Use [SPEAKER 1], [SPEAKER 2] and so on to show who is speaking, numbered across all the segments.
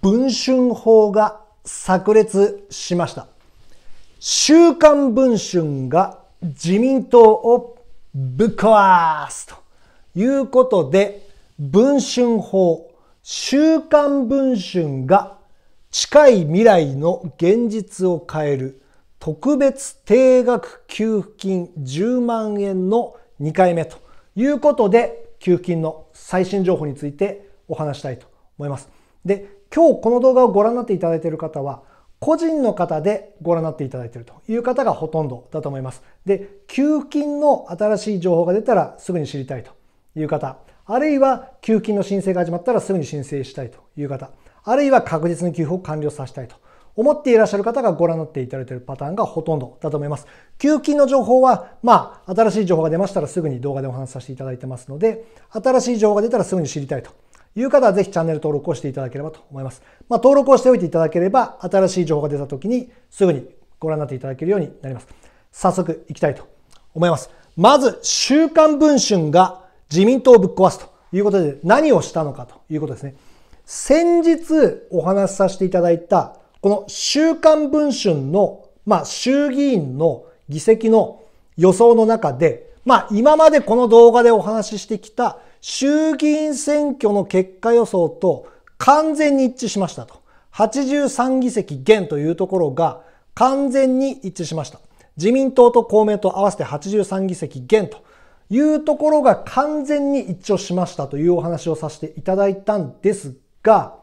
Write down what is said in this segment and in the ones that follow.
[SPEAKER 1] 文春法が炸裂しました。週刊文春が自民党をぶっ壊すということで、文春法、週刊文春が近い未来の現実を変える特別定額給付金10万円の2回目ということで、給付金の最新情報についてお話したいと思います。で、今日この動画をご覧になっていただいている方は、個人の方でご覧になっていただいているという方がほとんどだと思います。で、給付金の新しい情報が出たらすぐに知りたいという方、あるいは給付金の申請が始まったらすぐに申請したいという方、あるいは確実に給付を完了させたいと思っていらっしゃる方がご覧になっていただいているパターンがほとんどだと思います。給付金の情報は、まあ、新しい情報が出ましたらすぐに動画でお話しさせていただいてますので、新しい情報が出たらすぐに知りたいという方はぜひチャンネル登録をしていただければと思います。まあ、登録をしておいていただければ、新しい情報が出た時にすぐにご覧になっていただけるようになります。早速いきたいと思います。まず、週刊文春が自民党をぶっ壊すということで何をしたのかということですね。先日お話しさせていただいた、この週刊文春の、まあ、衆議院の議席の予想の中で、まあ、今までこの動画でお話ししてきた衆議院選挙の結果予想と完全に一致しましたと。83議席減というところが完全に一致しました。自民党と公明党合わせて83議席減というところが完全に一致しましたというお話をさせていただいたんですが、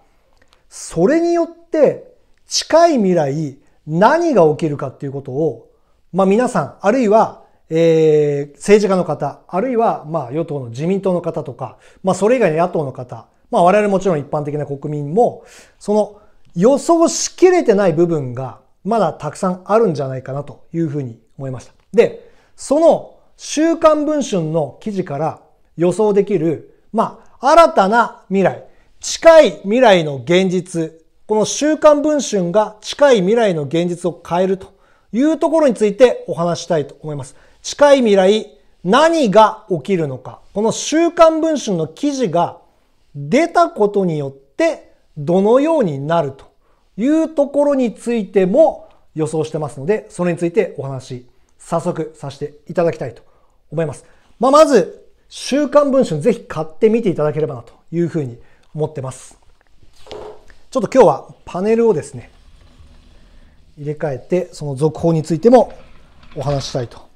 [SPEAKER 1] それによって近い未来何が起きるかっていうことを、まあ皆さん、あるいはえー、政治家の方、あるいは、まあ、与党の自民党の方とか、まあ、それ以外の野党の方、まあ、我々もちろん一般的な国民も、その予想しきれてない部分が、まだたくさんあるんじゃないかなというふうに思いました。で、その週刊文春の記事から予想できる、まあ、新たな未来、近い未来の現実、この週刊文春が近い未来の現実を変えるというところについてお話したいと思います。近い未来何が起きるのか、この週刊文春の記事が出たことによってどのようになるというところについても予想してますので、それについてお話早速させていただきたいと思います。まあ、まず、週刊文春ぜひ買ってみていただければなというふうに思ってます。ちょっと今日はパネルをですね、入れ替えて、その続報についてもお話したいと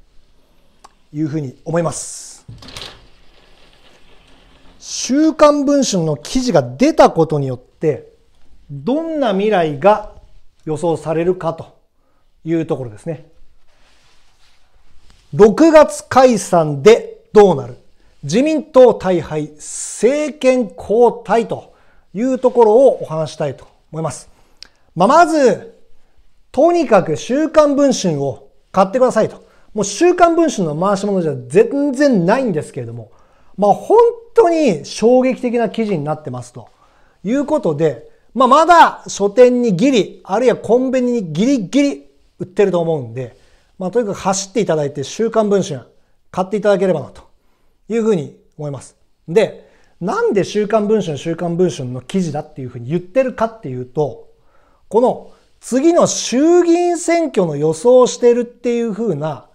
[SPEAKER 1] いうふうに思います。週刊文春の記事が出たことによって、どんな未来が予想されるかというところですね。6月解散でどうなる自民党大敗、政権交代というところをお話したいと思います。まあ、まず、とにかく週刊文春を買ってくださいともう週刊文春の回し物じゃ全然ないんですけれども、まあ本当に衝撃的な記事になってますということで、まあまだ書店にギリ、あるいはコンビニにギリギリ売ってると思うんで、まあとにかく走っていただいて週刊文春買っていただければなというふうに思います。で、なんで週刊文春、週刊文春の記事だっていうふうに言ってるかっていうと、この次の衆議院選挙の予想をしてるっていうふうな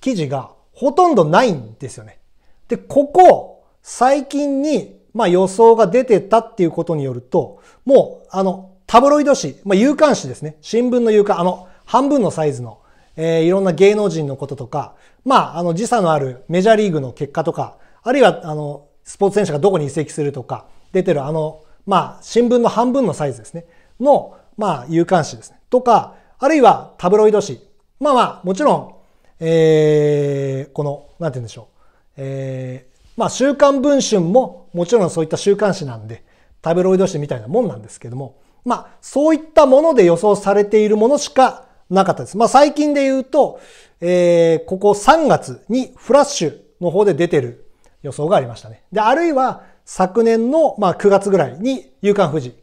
[SPEAKER 1] 記事がほとんどないんですよね。で、ここ、最近に、まあ予想が出てたっていうことによると、もう、あの、タブロイド紙、まあ夕刊紙ですね。新聞の有刊、あの、半分のサイズの、えー、いろんな芸能人のこととか、まあ、あの、時差のあるメジャーリーグの結果とか、あるいは、あの、スポーツ選手がどこに移籍するとか、出てるあの、まあ、新聞の半分のサイズですね。の、まあ、有刊紙ですね。とか、あるいはタブロイド紙。まあまあ、もちろん、えー、この、なんて言うんでしょう。えー、まあ、週刊文春ももちろんそういった週刊誌なんで、タブロイド誌みたいなもんなんですけども、まあ、そういったもので予想されているものしかなかったです。まあ、最近で言うと、えー、ここ3月にフラッシュの方で出てる予想がありましたね。で、あるいは昨年の、まあ、9月ぐらいに夕刊富士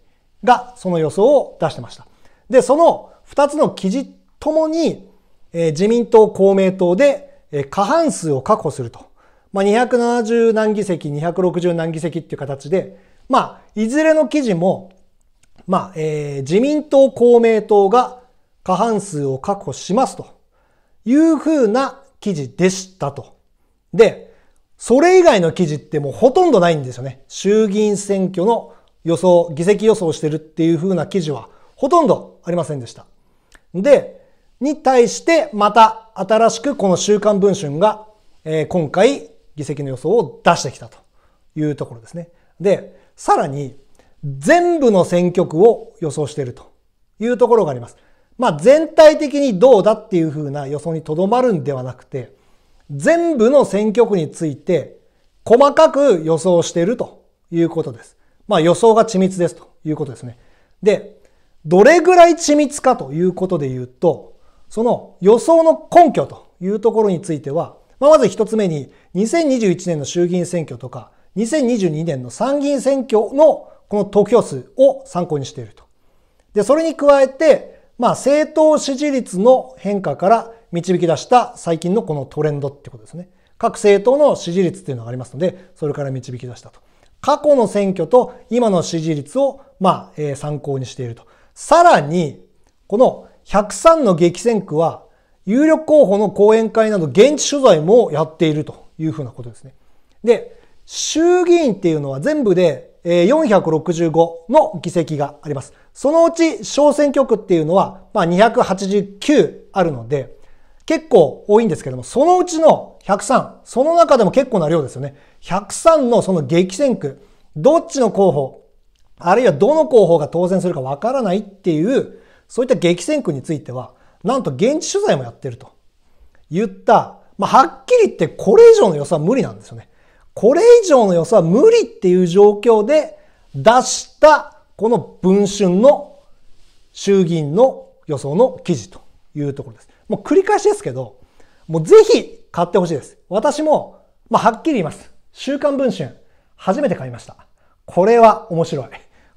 [SPEAKER 1] がその予想を出してました。で、その2つの記事ともに、自民党、公明党で、過半数を確保すると。まあ、270何議席、260何議席っていう形で、まあ、いずれの記事も、まあ、えー、自民党、公明党が過半数を確保しますというふうな記事でしたと。で、それ以外の記事ってもうほとんどないんですよね。衆議院選挙の予想、議席予想してるっていうふうな記事はほとんどありませんでした。で、に対してまた新しくこの週刊文春が、え今回議席の予想を出してきたというところですね。で、さらに全部の選挙区を予想しているというところがあります。まあ全体的にどうだっていうふうな予想にとどまるんではなくて、全部の選挙区について細かく予想しているということです。まあ予想が緻密ですということですね。で、どれぐらい緻密かということで言うと、その予想の根拠というところについては、まあ、まず一つ目に2021年の衆議院選挙とか2022年の参議院選挙のこの投票数を参考にしていると。で、それに加えて、まあ、政党支持率の変化から導き出した最近のこのトレンドってことですね。各政党の支持率っていうのがありますので、それから導き出したと。過去の選挙と今の支持率を、まあ、えー、参考にしていると。さらに、この103の激戦区は、有力候補の講演会など現地取材もやっているというふうなことですね。で、衆議院っていうのは全部で465の議席があります。そのうち小選挙区っていうのは、289あるので、結構多いんですけども、そのうちの103、その中でも結構な量ですよね。103のその激戦区、どっちの候補、あるいはどの候補が当選するかわからないっていうそういった激戦区については、なんと現地取材もやってると言った、まあ、はっきり言ってこれ以上の予算は無理なんですよね。これ以上の予算は無理っていう状況で出したこの文春の衆議院の予想の記事というところです。もう繰り返しですけど、もうぜひ買ってほしいです。私も、まあ、はっきり言います。週刊文春、初めて買いました。これは面白い。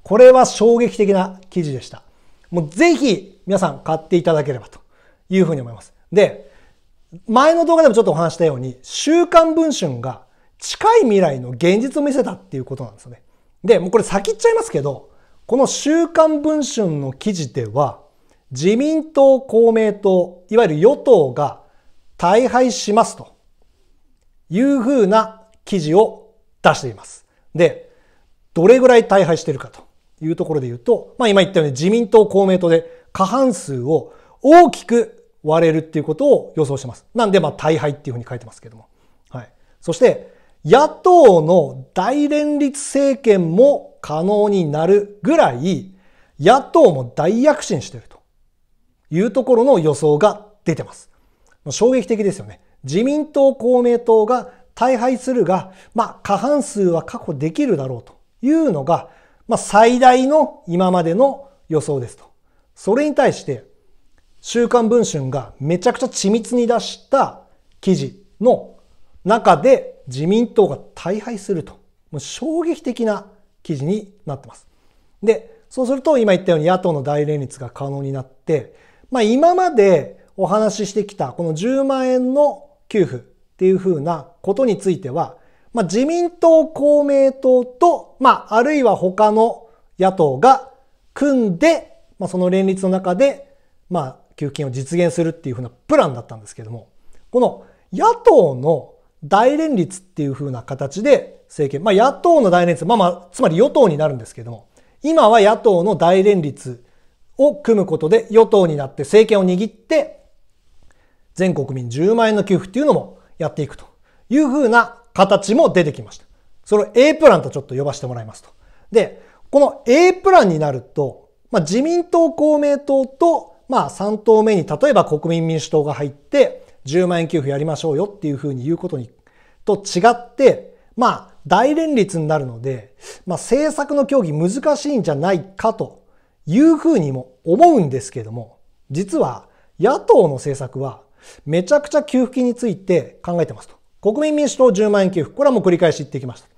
[SPEAKER 1] これは衝撃的な記事でした。もうぜひ皆さん買っていただければというふうに思います。で、前の動画でもちょっとお話したように、週刊文春が近い未来の現実を見せたっていうことなんですよね。で、もうこれ先言っちゃいますけど、この週刊文春の記事では、自民党、公明党、いわゆる与党が大敗しますというふうな記事を出しています。で、どれぐらい大敗してるかというところで言うと、まあ今言ったように自民党、公明党で過半数を大きく割れるっていうことを予想してます。なんでまあ大敗っていうふうに書いてますけども。はい。そして、野党の大連立政権も可能になるぐらい、野党も大躍進しているというところの予想が出てます。衝撃的ですよね。自民党、公明党が大敗するが、まあ過半数は確保できるだろうというのが、まあ、最大の今までの予想ですと。それに対して、週刊文春がめちゃくちゃ緻密に出した記事の中で自民党が大敗すると。もう衝撃的な記事になってます。で、そうすると今言ったように野党の大連立が可能になって、まあ今までお話ししてきたこの10万円の給付っていうふうなことについては、まあ、自民党、公明党と、まあ、あるいは他の野党が組んで、まあ、その連立の中で、まあ、給付金を実現するっていうふうなプランだったんですけども、この野党の大連立っていうふうな形で政権、まあ、野党の大連立、まあまあ、つまり与党になるんですけども、今は野党の大連立を組むことで与党になって政権を握って、全国民10万円の給付っていうのもやっていくというふうな形も出てきました。その A プランとちょっと呼ばせてもらいますと。で、この A プランになると、まあ、自民党、公明党と、まあ、3党目に例えば国民民主党が入って、10万円給付やりましょうよっていうふうに言うことに、と違って、まあ、大連立になるので、まあ、政策の協議難しいんじゃないかというふうにも思うんですけども、実は野党の政策はめちゃくちゃ給付金について考えてますと。国民民主党10万円給付、これはもう繰り返し言ってきました。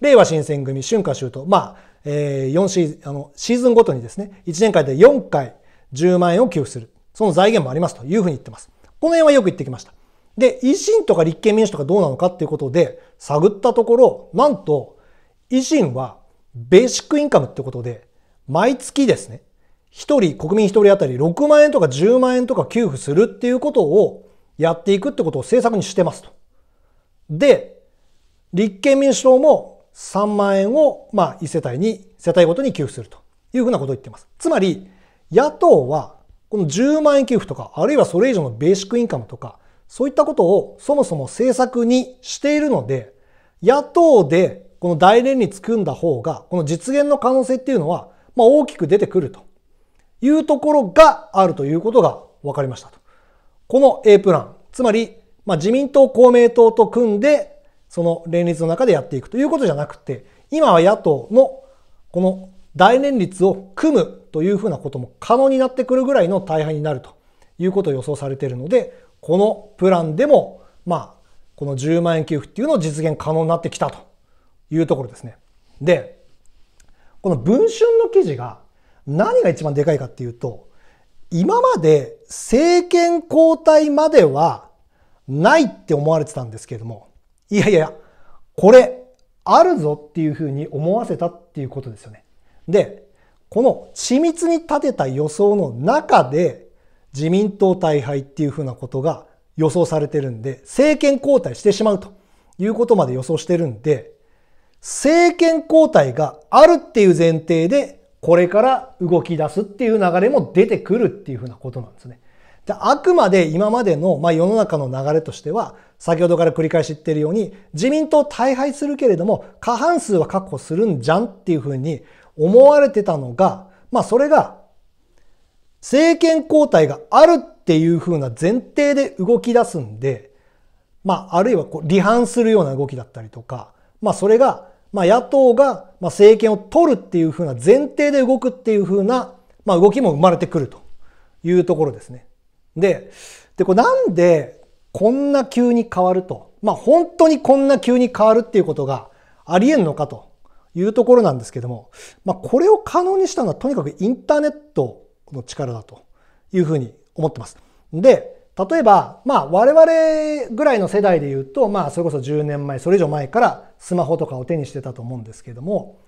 [SPEAKER 1] 令和新選組、春夏秋冬、まあ、えー、4シーズン、あの、シーズンごとにですね、1年間で4回10万円を給付する。その財源もありますというふうに言ってます。この辺はよく言ってきました。で、維新とか立憲民主とかどうなのかっていうことで探ったところ、なんと、維新はベーシックインカムってことで、毎月ですね、一人、国民一人当たり6万円とか10万円とか給付するっていうことをやっていくってことを政策にしてますと。で、立憲民主党も3万円を、まあ、1世帯に、世帯ごとに給付するというふうなことを言っています。つまり、野党は、この10万円給付とか、あるいはそれ以上のベーシックインカムとか、そういったことをそもそも政策にしているので、野党でこの大連立組んだ方が、この実現の可能性っていうのは、まあ、大きく出てくるというところがあるということが分かりましたと。この A プラン、つまりまあ、自民党、公明党と組んで、その連立の中でやっていくということじゃなくて、今は野党のこの大連立を組むというふうなことも可能になってくるぐらいの大敗になるということを予想されているので、このプランでも、まあ、この10万円給付っていうのを実現可能になってきたというところですね。で、この文春の記事が何が一番でかいかっていうと、今まで政権交代まではないって思われてたんですけれども、いやいや、これ、あるぞっていうふうに思わせたっていうことですよね。で、この緻密に立てた予想の中で、自民党大敗っていうふうなことが予想されてるんで、政権交代してしまうということまで予想してるんで、政権交代があるっていう前提で、これから動き出すっていう流れも出てくるっていうふうなことなんですね。であくまで今までの、まあ、世の中の流れとしては、先ほどから繰り返し言ってるように、自民党大敗するけれども、過半数は確保するんじゃんっていうふうに思われてたのが、まあそれが、政権交代があるっていうふうな前提で動き出すんで、まああるいはこう離反するような動きだったりとか、まあそれが、まあ野党が政権を取るっていうふうな前提で動くっていうふうな、まあ動きも生まれてくるというところですね。で、で、これなんでこんな急に変わると。まあ本当にこんな急に変わるっていうことがありえんのかというところなんですけども、まあこれを可能にしたのはとにかくインターネットの力だというふうに思ってます。で、例えば、まあ我々ぐらいの世代で言うと、まあそれこそ10年前、それ以上前からスマホとかを手にしてたと思うんですけども、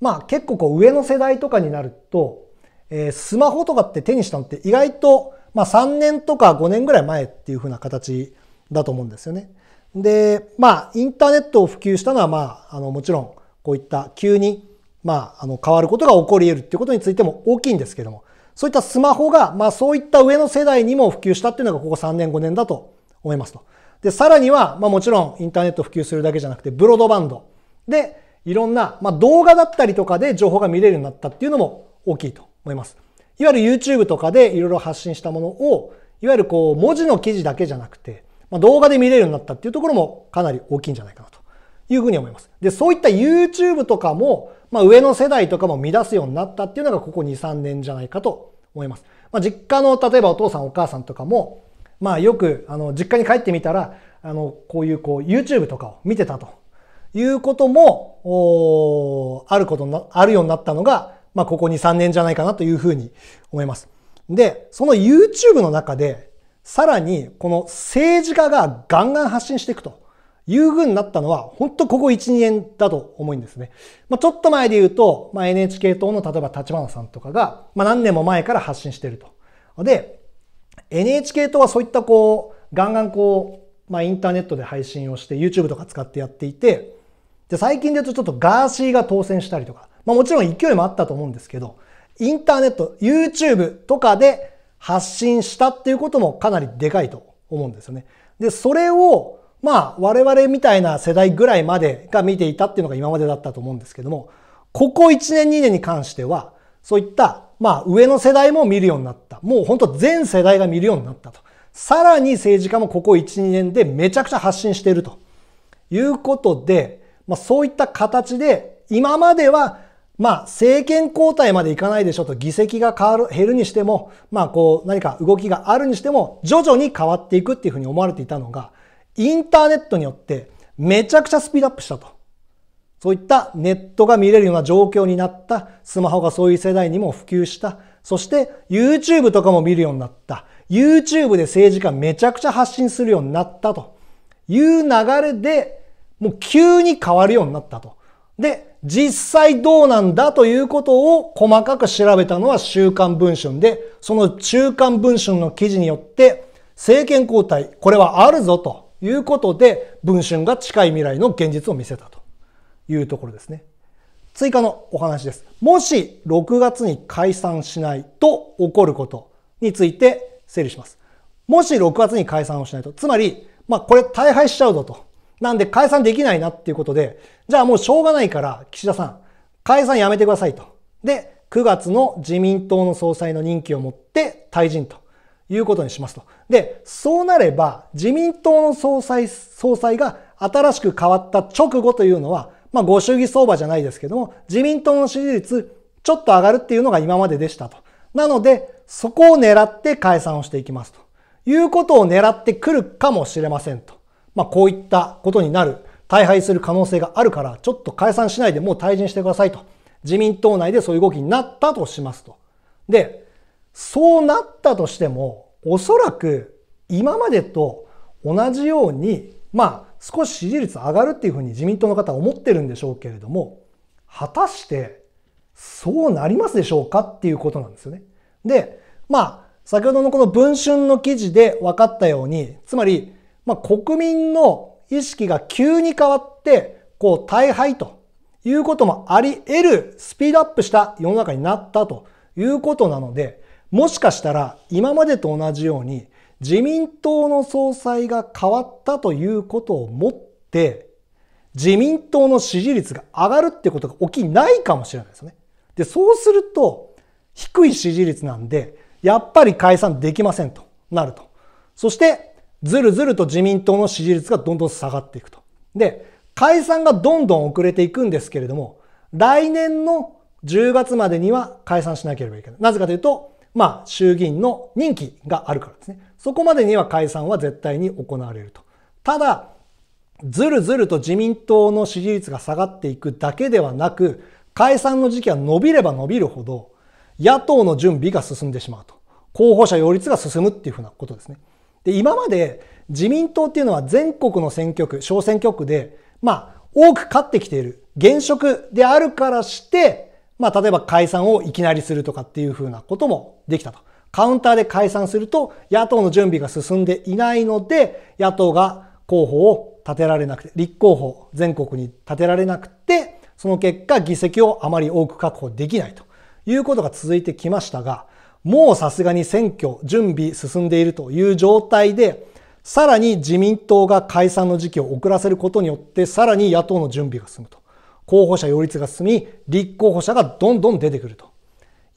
[SPEAKER 1] まあ結構こう上の世代とかになると、えー、スマホとかって手にしたのって意外とまあ、3年とか5年ぐらい前っていうふうな形だと思うんですよね。で、まあ、インターネットを普及したのは、まあ、あの、もちろん、こういった急に、まあ、あの、変わることが起こり得るっていうことについても大きいんですけども、そういったスマホが、まあ、そういった上の世代にも普及したっていうのが、ここ3年、5年だと思いますと。で、さらには、まあ、もちろん、インターネット普及するだけじゃなくて、ブロードバンドで、いろんな、まあ、動画だったりとかで情報が見れるようになったっていうのも大きいと思います。いわゆる YouTube とかでいろいろ発信したものを、いわゆるこう文字の記事だけじゃなくて、まあ、動画で見れるようになったっていうところもかなり大きいんじゃないかなというふうに思います。で、そういった YouTube とかも、まあ、上の世代とかも見出すようになったっていうのがここ2、3年じゃないかと思います。まあ、実家の例えばお父さんお母さんとかも、まあよくあの実家に帰ってみたら、あのこういうこう YouTube とかを見てたということも、おあることな、あるようになったのが、まあ、ここ2、3年じゃないかなというふうに思います。で、その YouTube の中で、さらにこの政治家がガンガン発信していくというふうになったのは、本当ここ1、2年だと思うんですね。まあ、ちょっと前で言うと、まあ、NHK 党の例えば立花さんとかが、まあ、何年も前から発信していると。で、NHK 党はそういったこう、ガンガンこう、まあ、インターネットで配信をして、YouTube とか使ってやっていて、で、最近で言うとちょっとガーシーが当選したりとか、まあ、もちろん勢いもあったと思うんですけど、インターネット、YouTube とかで発信したっていうこともかなりでかいと思うんですよね。で、それを、まあ、我々みたいな世代ぐらいまでが見ていたっていうのが今までだったと思うんですけども、ここ1年2年に関しては、そういった、まあ、上の世代も見るようになった。もう本当全世代が見るようになったと。さらに政治家もここ1、2年でめちゃくちゃ発信しているということで、まあ、そういった形で、今まではまあ、政権交代までいかないでしょと、議席が変わる、減るにしても、まあ、こう、何か動きがあるにしても、徐々に変わっていくっていうふうに思われていたのが、インターネットによって、めちゃくちゃスピードアップしたと。そういったネットが見れるような状況になった、スマホがそういう世代にも普及した、そして YouTube とかも見るようになった、YouTube で政治家めちゃくちゃ発信するようになったという流れで、もう急に変わるようになったと。で、実際どうなんだということを細かく調べたのは週刊文春で、その週刊文春の記事によって、政権交代、これはあるぞということで、文春が近い未来の現実を見せたというところですね。追加のお話です。もし6月に解散しないと起こることについて整理します。もし6月に解散をしないと、つまり、まあこれ大敗しちゃうぞと。なんで解散できないなっていうことで、じゃあもうしょうがないから岸田さん、解散やめてくださいと。で、9月の自民党の総裁の任期をもって退陣ということにしますと。で、そうなれば自民党の総裁、総裁が新しく変わった直後というのは、まあご祝儀相場じゃないですけども、自民党の支持率ちょっと上がるっていうのが今まででしたと。なので、そこを狙って解散をしていきますということを狙ってくるかもしれませんと。まあ、こういったことになる、大敗する可能性があるから、ちょっと解散しないでもう退陣してくださいと。自民党内でそういう動きになったとしますと。で、そうなったとしても、おそらく今までと同じように、まあ、少し支持率上がるっていうふうに自民党の方は思ってるんでしょうけれども、果たしてそうなりますでしょうかっていうことなんですよね。で、まあ、先ほどのこの文春の記事で分かったように、つまり、まあ、国民の意識が急に変わって、こう、大敗ということもあり得るスピードアップした世の中になったということなので、もしかしたら今までと同じように自民党の総裁が変わったということをもって、自民党の支持率が上がるってことが起きないかもしれないですよね。で、そうすると、低い支持率なんで、やっぱり解散できませんとなると。そして、ずるずると自民党の支持率がどんどん下がっていくと。で、解散がどんどん遅れていくんですけれども、来年の10月までには解散しなければいけない。なぜかというと、まあ、衆議院の任期があるからですね。そこまでには解散は絶対に行われると。ただ、ずるずると自民党の支持率が下がっていくだけではなく、解散の時期は伸びれば伸びるほど、野党の準備が進んでしまうと。候補者擁立が進むっていうふうなことですね。で、今まで自民党っていうのは全国の選挙区、小選挙区で、まあ、多く勝ってきている。現職であるからして、まあ、例えば解散をいきなりするとかっていうふうなこともできたと。カウンターで解散すると、野党の準備が進んでいないので、野党が候補を立てられなくて、立候補全国に立てられなくて、その結果議席をあまり多く確保できないということが続いてきましたが、もうさすがに選挙準備進んでいるという状態で、さらに自民党が解散の時期を遅らせることによって、さらに野党の準備が進むと。候補者擁立が進み、立候補者がどんどん出てくると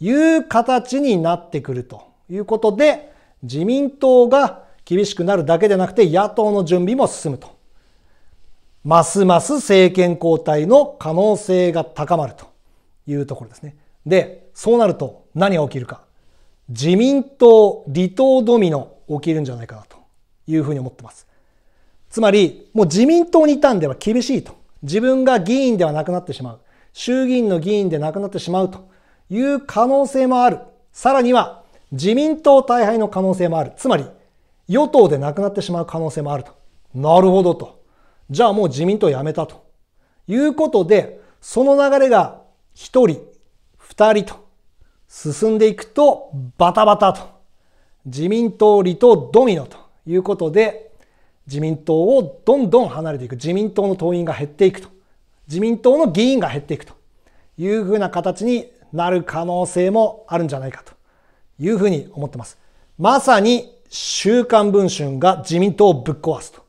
[SPEAKER 1] いう形になってくるということで、自民党が厳しくなるだけでなくて、野党の準備も進むと。ますます政権交代の可能性が高まるというところですね。で、そうなると何が起きるか。自民党離党ドミノ起きるんじゃないかなというふうに思ってます。つまり、もう自民党にいたんでは厳しいと。自分が議員ではなくなってしまう。衆議院の議員でなくなってしまうという可能性もある。さらには、自民党大敗の可能性もある。つまり、与党でなくなってしまう可能性もあると。なるほどと。じゃあもう自民党辞めたと。いうことで、その流れが一人、二人と進んでいくとバタバタと自民党離党ドミノということで自民党をどんどん離れていく自民党の党員が減っていくと自民党の議員が減っていくというふうな形になる可能性もあるんじゃないかというふうに思ってます。まさに週刊文春が自民党をぶっ壊すと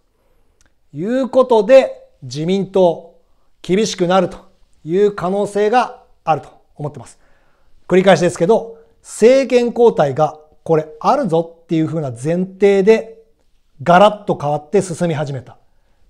[SPEAKER 1] いうことで自民党厳しくなるという可能性があると思ってます。繰り返しですけど、政権交代がこれあるぞっていう風な前提でガラッと変わって進み始めた。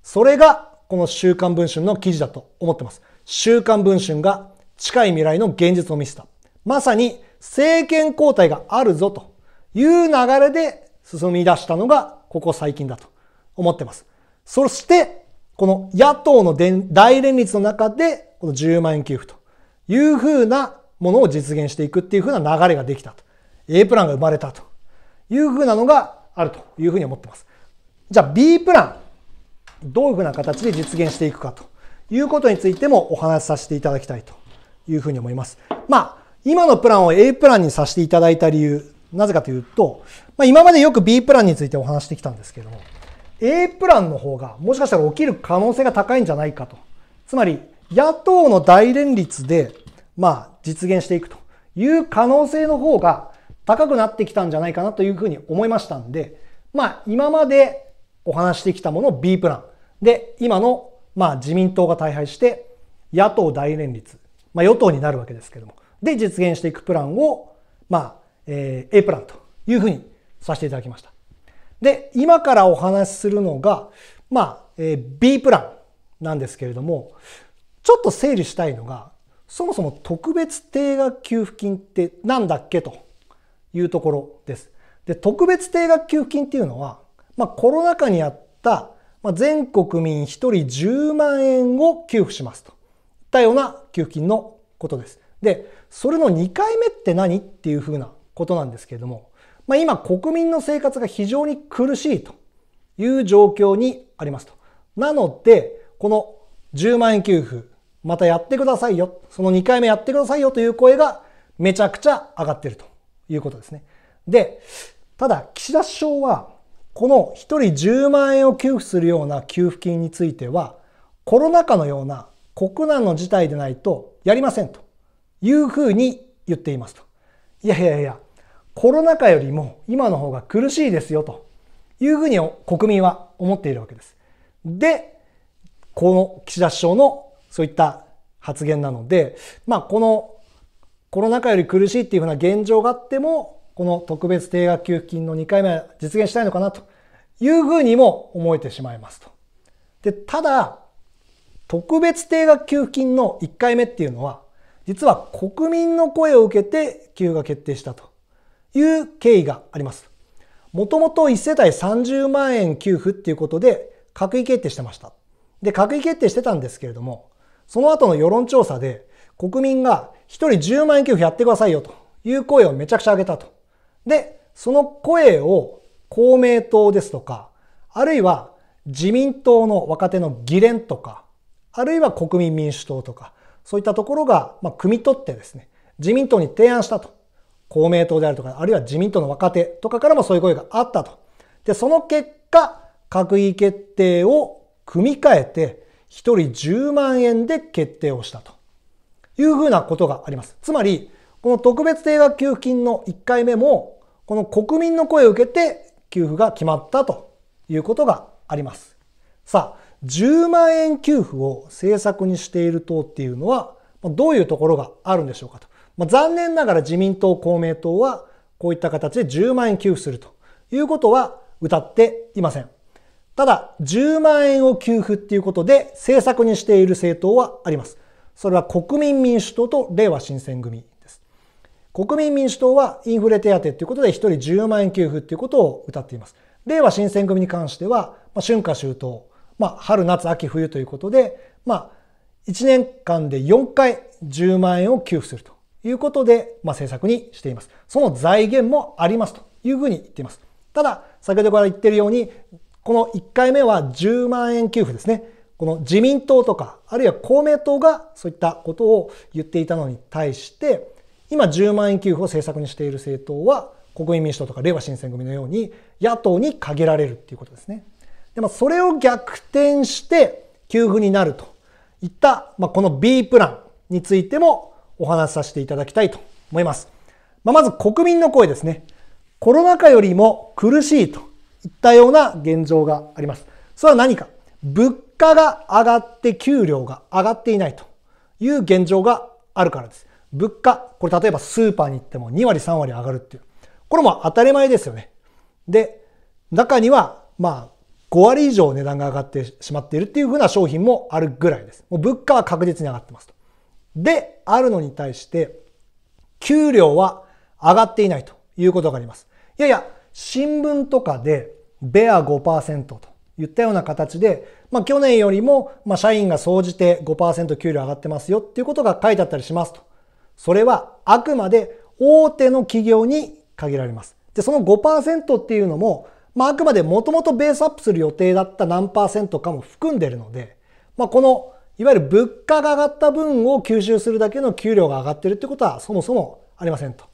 [SPEAKER 1] それがこの週刊文春の記事だと思ってます。週刊文春が近い未来の現実を見せた。まさに政権交代があるぞという流れで進み出したのがここ最近だと思ってます。そして、この野党の大連立の中で、この10万円給付というふうなものを実現していくっていうふうな流れができたと。A プランが生まれたというふうなのがあるというふうに思ってます。じゃあ B プラン、どういうふうな形で実現していくかということについてもお話しさせていただきたいというふうに思います。まあ、今のプランを A プランにさせていただいた理由、なぜかというと、まあ、今までよく B プランについてお話してきたんですけども、A プランの方がもしかしたら起きる可能性が高いんじゃないかと。つまり、野党の大連立で、まあ、実現していくという可能性の方が高くなってきたんじゃないかなというふうに思いましたんで、まあ今までお話してきたものを B プラン。で、今のまあ自民党が大敗して野党大連立、まあ与党になるわけですけども、で実現していくプランをまあ、えー、A プランというふうにさせていただきました。で、今からお話しするのが、まあ、えー、B プランなんですけれども、ちょっと整理したいのが、そもそも特別定額給付金って何だっけというところです。で、特別定額給付金っていうのは、まあ、コロナ禍にあった、まあ、全国民1人10万円を給付しますと。いったような給付金のことです。で、それの2回目って何っていうふうなことなんですけれども、まあ、今国民の生活が非常に苦しいという状況にありますと。なので、この10万円給付、またやってくださいよ。その2回目やってくださいよという声がめちゃくちゃ上がってるということですね。で、ただ岸田首相はこの1人10万円を給付するような給付金についてはコロナ禍のような国難の事態でないとやりませんというふうに言っていますと。いやいやいや、コロナ禍よりも今の方が苦しいですよというふうに国民は思っているわけです。で、この岸田首相のそういった発言なので、まあ、このコロナ禍より苦しいっていうふうな現状があっても、この特別定額給付金の2回目は実現したいのかなというふうにも思えてしまいますと。で、ただ、特別定額給付金の1回目っていうのは、実は国民の声を受けて給付が決定したという経緯があります。もともと1世帯30万円給付っていうことで閣議決定してました。で、閣議決定してたんですけれども、その後の世論調査で、国民が1人10万円給付やってくださいよという声をめちゃくちゃ上げたと。で、その声を公明党ですとか、あるいは自民党の若手の議連とか、あるいは国民民主党とか、そういったところが、まあ、汲み取ってですね、自民党に提案したと。公明党であるとか、あるいは自民党の若手とかからもそういう声があったと。で、その結果、閣議決定を組み替えて、人10万円で決定をしたというふうなことがあります。つまり、この特別定額給付金の1回目も、この国民の声を受けて給付が決まったということがあります。さあ、10万円給付を政策にしている党っていうのは、どういうところがあるんでしょうかと。まあ、残念ながら自民党、公明党は、こういった形で10万円給付するということは歌っていません。ただ、10万円を給付っていうことで政策にしている政党はあります。それは国民民主党と令和新選組です。国民民主党はインフレ手当ということで1人10万円給付っていうことを謳っています。令和新選組に関しては、まあ、春夏秋冬、まあ、春夏秋冬ということで、まあ、1年間で4回10万円を給付するということで、まあ、政策にしています。その財源もありますというふうに言っています。ただ、先ほどから言ってるように、この1回目は10万円給付ですね。この自民党とか、あるいは公明党がそういったことを言っていたのに対して、今10万円給付を政策にしている政党は、国民民主党とか令和新選組のように野党に限られるっていうことですね。でもそれを逆転して給付になるといった、まあ、この B プランについてもお話しさせていただきたいと思います。まあ、まず国民の声ですね。コロナ禍よりも苦しいと。いったような現状があります。それは何か物価が上がって給料が上がっていないという現状があるからです。物価、これ例えばスーパーに行っても2割3割上がるっていう。これも当たり前ですよね。で、中には、まあ、5割以上値段が上がってしまっているっていうふうな商品もあるぐらいです。もう物価は確実に上がってますと。で、あるのに対して、給料は上がっていないということがあります。いやいや、新聞とかでベア5%と言ったような形で、まあ、去年よりも、まあ、社員が総じて5%給料上がってますよっていうことが書いてあったりしますと。それはあくまで大手の企業に限られます。で、その5%っていうのも、まあ、あくまでもともとベースアップする予定だった何パーセントかも含んでるので、まあ、この、いわゆる物価が上がった分を吸収するだけの給料が上がってるってことはそもそもありませんと。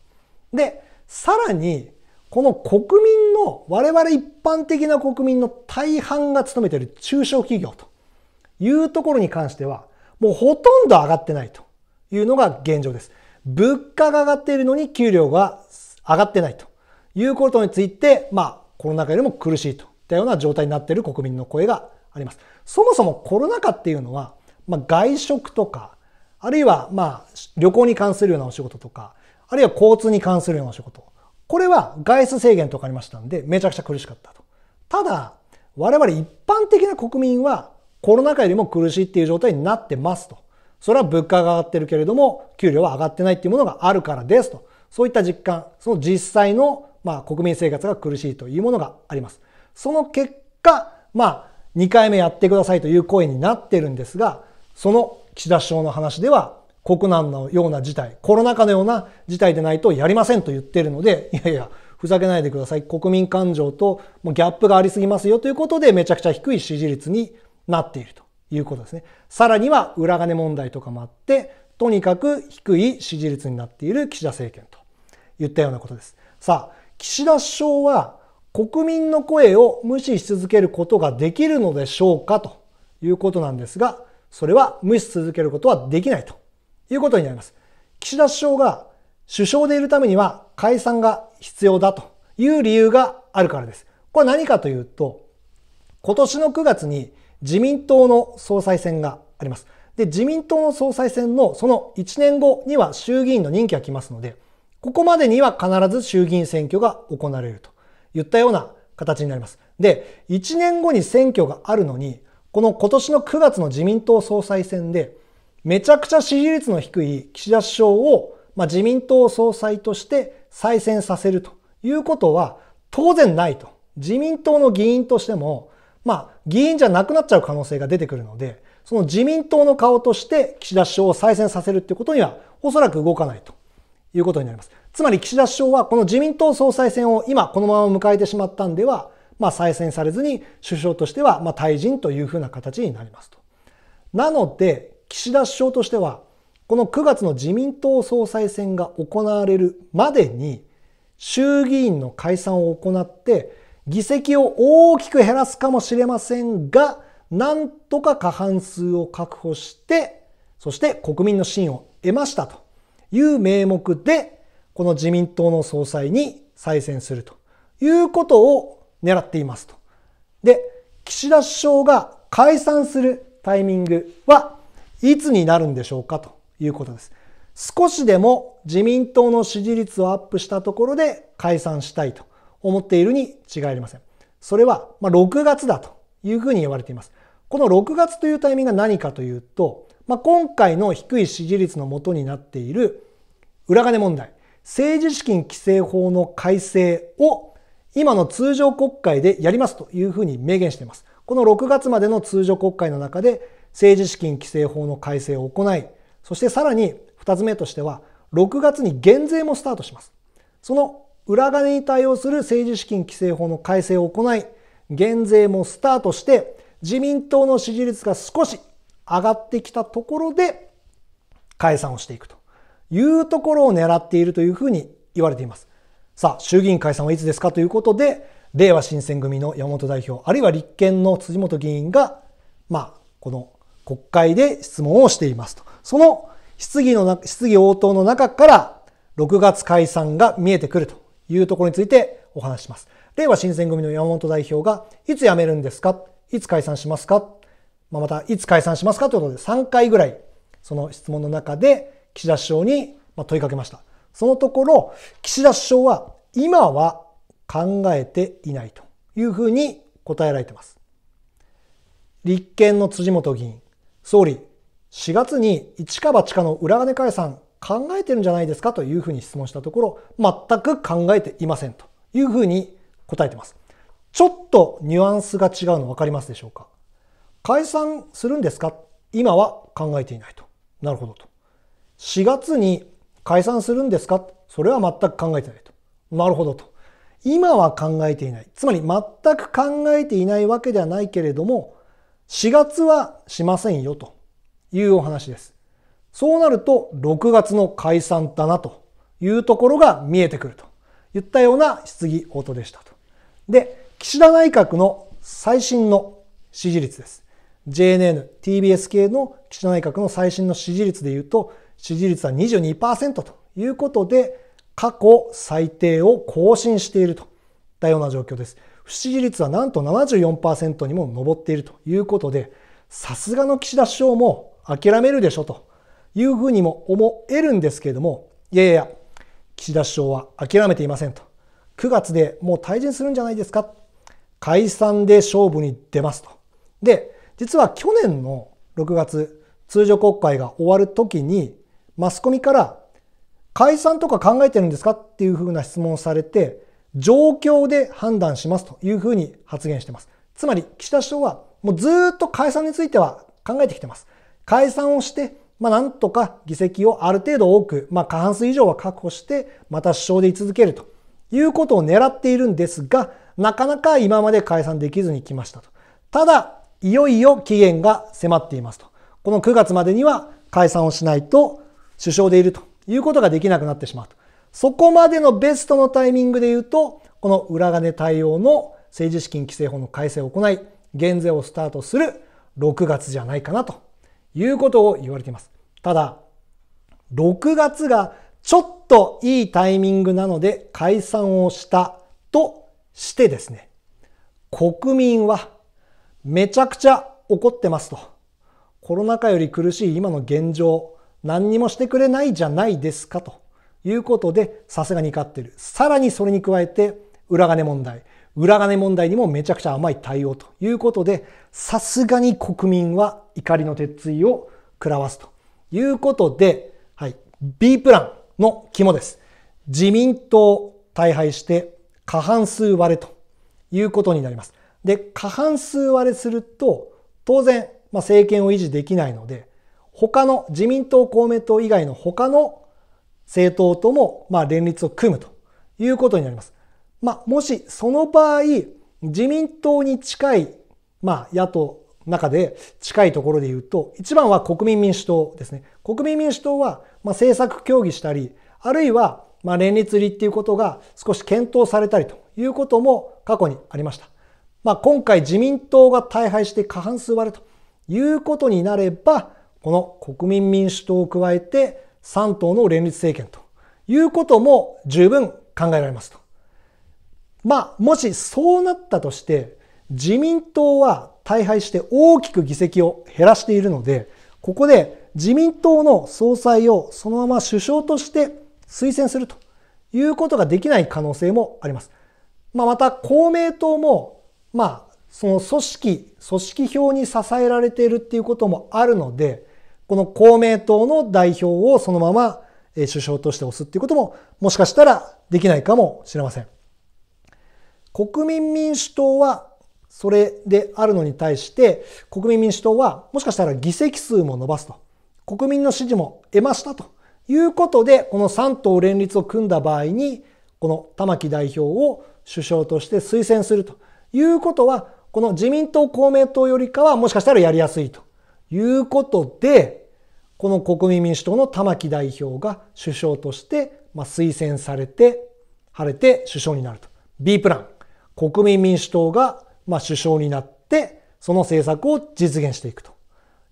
[SPEAKER 1] で、さらに、この国民の、我々一般的な国民の大半が勤めている中小企業というところに関しては、もうほとんど上がってないというのが現状です。物価が上がっているのに給料が上がってないということについて、まあ、コロナ禍よりも苦しいといったような状態になっている国民の声があります。そもそもコロナ禍っていうのは、まあ、外食とか、あるいはまあ旅行に関するようなお仕事とか、あるいは交通に関するようなお仕事、これは外出制限とかありましたんで、めちゃくちゃ苦しかったと。ただ、我々一般的な国民はコロナ禍よりも苦しいっていう状態になってますと。それは物価が上がってるけれども、給料は上がってないっていうものがあるからですと。そういった実感、その実際の、まあ、国民生活が苦しいというものがあります。その結果、まあ、2回目やってくださいという声になってるんですが、その岸田首相の話では、国難のような事態、コロナ禍のような事態でないとやりませんと言ってるので、いやいや、ふざけないでください。国民感情ともうギャップがありすぎますよということで、めちゃくちゃ低い支持率になっているということですね。さらには裏金問題とかもあって、とにかく低い支持率になっている岸田政権と言ったようなことです。さあ、岸田首相は国民の声を無視し続けることができるのでしょうかということなんですが、それは無視し続けることはできないということになります。岸田首相が首相でいるためには解散が必要だという理由があるからです。これは何かというと、今年の9月に自民党の総裁選があります。で、自民党の総裁選のその1年後には衆議院の任期が来ますので、ここまでには必ず衆議院選挙が行われるといったような形になります。で、1年後に選挙があるのに、この今年の9月の自民党総裁選でめちゃくちゃ支持率の低い岸田首相を、まあ、自民党総裁として再選させるということは当然ないと。自民党の議員としても、まあ、議員じゃなくなっちゃう可能性が出てくるので、その自民党の顔として岸田首相を再選させるってことにはおそらく動かないということになります。つまり岸田首相はこの自民党総裁選を今このまま迎えてしまったんでは、まあ、再選されずに首相としてはま退陣というふうな形になりますと。なので岸田首相としては、この9月の自民党総裁選が行われるまでに、衆議院の解散を行って、議席を大きく減らすかもしれませんが、なんとか過半数を確保して、そして国民の信を得ましたという名目で、この自民党の総裁に再選するということを狙っていますと。で、岸田首相が解散するタイミングはいつになるんでしょうかということです。少しでも自民党の支持率をアップしたところで解散したいと思っているに違いありません。それは、ま6月だというふうに言われています。この6月というタイミングが何かというと、まあ、今回の低い支持率のもとになっている裏金問題、政治資金規正法の改正を今の通常国会でやりますというふうに明言しています。この6月までの通常国会の中で政治資金規正法の改正を行いそしてさらに二つ目としては6月に減税もスタートしますその裏金に対応する政治資金規正法の改正を行い減税もスタートして自民党の支持率が少し上がってきたところで解散をしていくというところを狙っているというふうに言われていますさあ衆議院解散はいつですかということで令和新選組の山本代表あるいは立憲の辻元議員がまあこの国会で質問をしていますと。その質疑の質疑応答の中から6月解散が見えてくるというところについてお話します。令和新選組の山本代表がいつ辞めるんですかいつ解散しますか、まあ、またいつ解散しますかということで3回ぐらいその質問の中で岸田首相に問いかけました。そのところ岸田首相は今は考えていないというふうに答えられています。立憲の辻元議員、総理、4月に市川地下の裏金解散考えてるんじゃないですかというふうに質問したところ、全く考えていませんというふうに答えてます。ちょっとニュアンスが違うの分かりますでしょうか解散するんですか今は考えていないと。なるほどと。4月に解散するんですかそれは全く考えてないと。なるほどと。今は考えていない。つまり全く考えていないわけではないけれども、4月はしませんよというお話です。そうなると6月の解散だなというところが見えてくると言ったような質疑応答でしたと。で、岸田内閣の最新の支持率です。JNN、TBS 系の岸田内閣の最新の支持率でいうと、支持率は22%ということで、過去最低を更新しているといったような状況です。不支持率はなんと74%にも上っているということで、さすがの岸田首相も諦めるでしょというふうにも思えるんですけれども、いやいや、岸田首相は諦めていませんと。9月でもう退陣するんじゃないですか。解散で勝負に出ますと。で、実は去年の6月、通常国会が終わるときに、マスコミから解散とか考えてるんですかっていうふうな質問をされて、状況で判断しますというふうに発言しています。つまり、岸田首相はもうずっと解散については考えてきています。解散をして、まあ、なんとか議席をある程度多く、まあ、過半数以上は確保して、また首相で居続けるということを狙っているんですが、なかなか今まで解散できずに来ましたと。ただ、いよいよ期限が迫っていますと。この9月までには解散をしないと首相でいるということができなくなってしまうと。そこまでのベストのタイミングで言うと、この裏金対応の政治資金規正法の改正を行い、減税をスタートする6月じゃないかなということを言われています。ただ、6月がちょっといいタイミングなので解散をしたとしてですね、国民はめちゃくちゃ怒ってますと。コロナ禍より苦しい今の現状、何にもしてくれないじゃないですかと。いうことで、さすがに勝ってる。さらにそれに加えて、裏金問題。裏金問題にもめちゃくちゃ甘い対応ということで、さすがに国民は怒りの鉄槌を食らわすということで、はい、B プランの肝です。自民党大敗して過半数割れということになります。で、過半数割れすると、当然、まあ、政権を維持できないので、他の自民党公明党以外の他の政党とも、まあ、連立を組むということになります。まあ、もしその場合、自民党に近い、まあ、野党の中で近いところで言うと、一番は国民民主党ですね。国民民主党は、まあ、政策協議したり、あるいは、まあ、連立入りっていうことが少し検討されたりということも過去にありました。まあ、今回自民党が大敗して過半数割れということになれば、この国民民主党を加えて、3党の連立政権ということも十分考えられますと。まあ、もしそうなったとして、自民党は大敗して大きく議席を減らしているので、ここで自民党の総裁をそのまま首相として推薦するということができない可能性もあります。まあ、また公明党も、まあ、その組織、組織票に支えられているっていうこともあるので、この公明党の代表をそのまま首相として推すっていうことももしかしたらできないかもしれません。国民民主党はそれであるのに対して国民民主党はもしかしたら議席数も伸ばすと国民の支持も得ましたということでこの3党連立を組んだ場合にこの玉木代表を首相として推薦するということはこの自民党公明党よりかはもしかしたらやりやすいということでこの国民民主党の玉木代表が首相として、まあ、推薦されて、晴れて首相になると。B プラン。国民民主党が、まあ、首相になって、その政策を実現していくと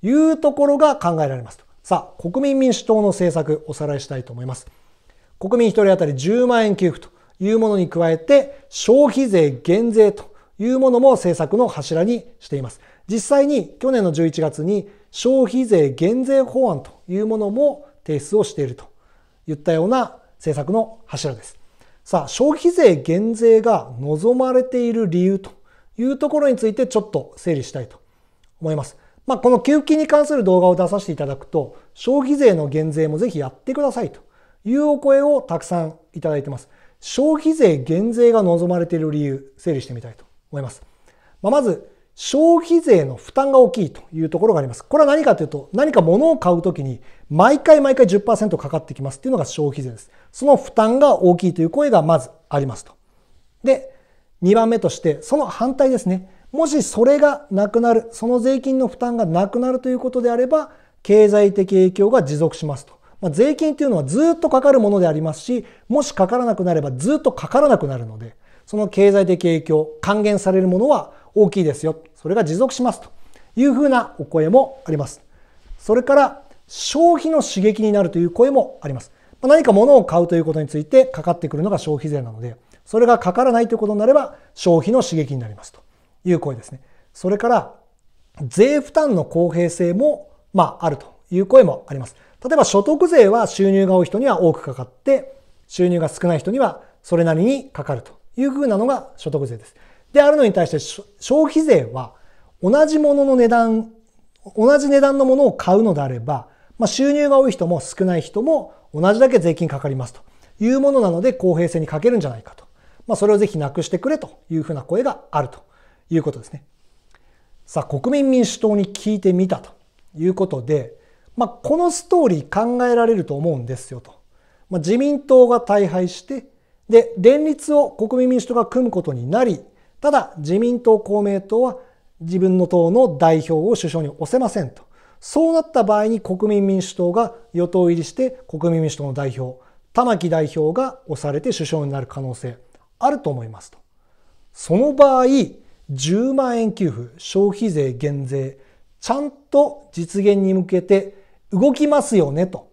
[SPEAKER 1] いうところが考えられますと。さあ、国民民主党の政策、おさらいしたいと思います。国民1人当たり10万円給付というものに加えて、消費税減税というものも政策の柱にしています。実際に去年の11月に消費税減税法案というものも提出をしているといったような政策の柱です。さあ、消費税減税が望まれている理由というところについてちょっと整理したいと思います。まあ、この給付金に関する動画を出させていただくと、消費税の減税もぜひやってくださいというお声をたくさんいただいてます。消費税減税が望まれている理由、整理してみたいと思います。まあ、まず、消費税の負担が大きいというところがあります。これは何かというと、何か物を買うときに、毎回毎回10%かかってきますっていうのが消費税です。その負担が大きいという声がまずありますと。で、2番目として、その反対ですね。もしそれがなくなる、その税金の負担がなくなるということであれば、経済的影響が持続しますと。まあ、税金というのはずっとかかるものでありますし、もしかからなくなればずっとかからなくなるので、その経済的影響、還元されるものは大きいですよ。それが持続しますというふうなお声もあります。それから消費の刺激になるという声もあります。何か物を買うということについてかかってくるのが消費税なので、それがかからないということになれば消費の刺激になりますという声ですね。それから税負担の公平性も、まあ、あるという声もあります。例えば所得税は収入が多い人には多くかかって、収入が少ない人にはそれなりにかかるというふうなのが所得税です。であるのに対して消費税は同じものの値段、同じ値段のものを買うのであれば、まあ、収入が多い人も少ない人も同じだけ税金かかりますというものなので公平性に欠けるんじゃないかと。まあ、それをぜひなくしてくれというふうな声があるということですね。さあ、国民民主党に聞いてみたということで、まあ、このストーリー考えられると思うんですよと。まあ、自民党が大敗して、で、連立を国民民主党が組むことになり、ただ自民党公明党は自分の党の代表を首相に押せませんと。そうなった場合に国民民主党が与党入りして国民民主党の代表、玉木代表が押されて首相になる可能性あると思いますと。その場合、10万円給付、消費税減税、ちゃんと実現に向けて動きますよねと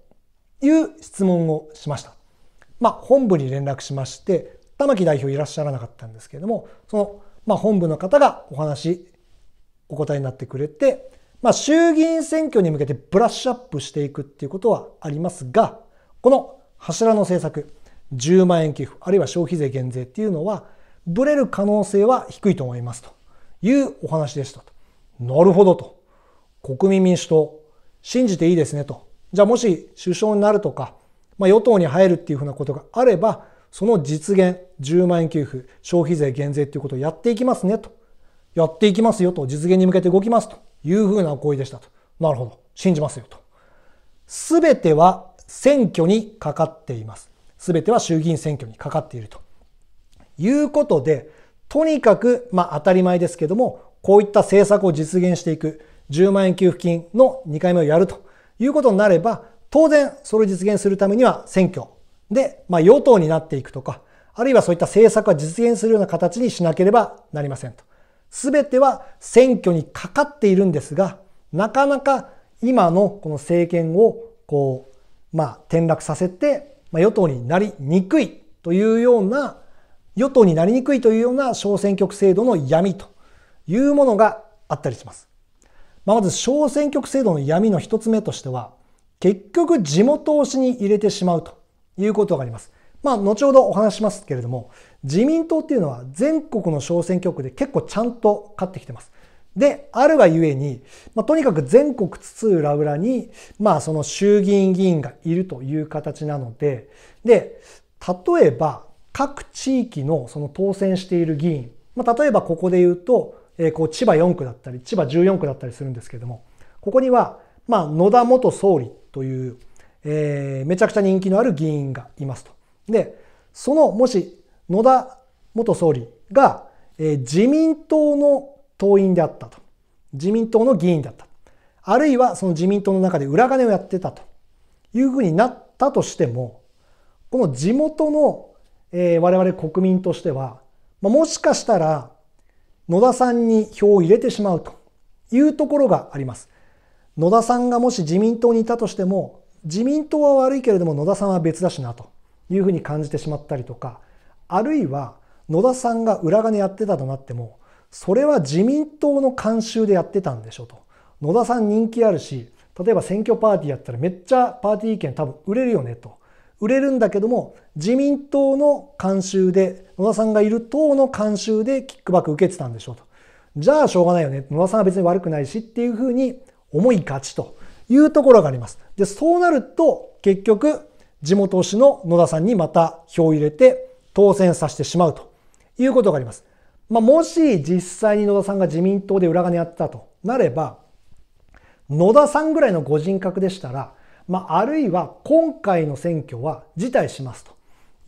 [SPEAKER 1] いう質問をしました。まあ、本部に連絡しまして、玉木代表いらっしゃらなかったんですけれどもその、まあ、本部の方がお話お答えになってくれて、まあ、衆議院選挙に向けてブラッシュアップしていくっていうことはありますがこの柱の政策10万円寄付あるいは消費税減税っていうのはブレる可能性は低いと思いますというお話でしたと。なるほどと。国民民主党信じていいですねと。じゃあもし首相になるとか、まあ、与党に入るっていうふうなことがあればその実現、10万円給付、消費税減税ということをやっていきますねと。やっていきますよと、実現に向けて動きますというふうな行為でしたと。なるほど。信じますよと。すべては選挙にかかっています。すべては衆議院選挙にかかっていると。いうことで、とにかく、まあ当たり前ですけども、こういった政策を実現していく、10万円給付金の2回目をやるということになれば、当然それを実現するためには選挙、で、まあ、与党になっていくとか、あるいはそういった政策が実現するような形にしなければなりませんと。すべては選挙にかかっているんですが、なかなか今のこの政権をこう、まあ、転落させて、まあ、与党になりにくいというような、与党になりにくいというような小選挙区制度の闇というものがあったりします。まあ、まず小選挙区制度の闇の一つ目としては、結局地元推しに入れてしまうと。いうことがあります。まあ、後ほどお話しますけれども、自民党っていうのは全国の小選挙区で結構ちゃんと勝ってきてます。で、あるがゆえに、まあ、とにかく全国津々浦々に、まあ、その衆議院議員がいるという形なので、で、例えば、各地域のその当選している議員、まあ、例えばここで言うと、えー、こう千葉4区だったり、千葉14区だったりするんですけれども、ここには、まあ、野田元総理というえー、めちゃくちゃ人気のある議員がいますと。で、そのもし野田元総理が、えー、自民党の党員であったと。自民党の議員だった。あるいはその自民党の中で裏金をやってたというふうになったとしても、この地元の、えー、我々国民としては、まあ、もしかしたら野田さんに票を入れてしまうというところがあります。野田さんがもし自民党にいたとしても、自民党は悪いけれども野田さんは別だしなというふうに感じてしまったりとかあるいは野田さんが裏金やってたとなってもそれは自民党の慣習でやってたんでしょうと野田さん人気あるし例えば選挙パーティーやったらめっちゃパーティー券多分売れるよねと売れるんだけども自民党の慣習で野田さんがいる党の慣習でキックバック受けてたんでしょうとじゃあしょうがないよね野田さんは別に悪くないしっていうふうに思いがちというところがありますで、そうなると、結局、地元市の野田さんにまた票を入れて当選させてしまうということがあります。まあ、もし実際に野田さんが自民党で裏金やってたとなれば、野田さんぐらいのご人格でしたら、まあ、あるいは今回の選挙は辞退しますと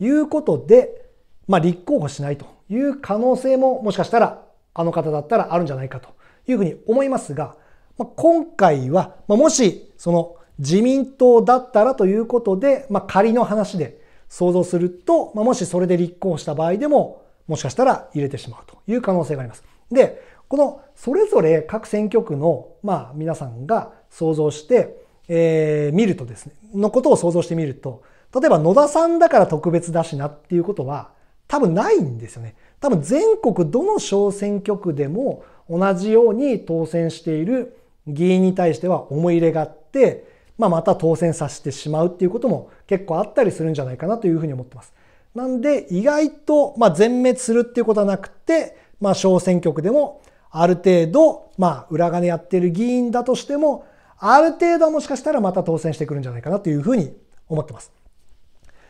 [SPEAKER 1] いうことで、まあ、立候補しないという可能性ももしかしたらあの方だったらあるんじゃないかというふうに思いますが、まあ、今回は、まあ、もしその自民党だったらということで、まあ、仮の話で想像すると、まあ、もしそれで立候補した場合でも、もしかしたら入れてしまうという可能性があります。で、このそれぞれ各選挙区の、まあ、皆さんが想像して、えー、見るとですね、のことを想像してみると、例えば野田さんだから特別だしなっていうことは多分ないんですよね。多分全国どの小選挙区でも同じように当選している議員に対しては思い入れがあって、まあ、また当選させてしまうっていうことも結構あったりするんじゃないかなというふうに思ってます。なんで意外と、ま全滅するっていうことはなくて、まあ、小選挙区でもある程度、まあ、裏金やってる議員だとしても、ある程度はもしかしたらまた当選してくるんじゃないかなというふうに思ってます。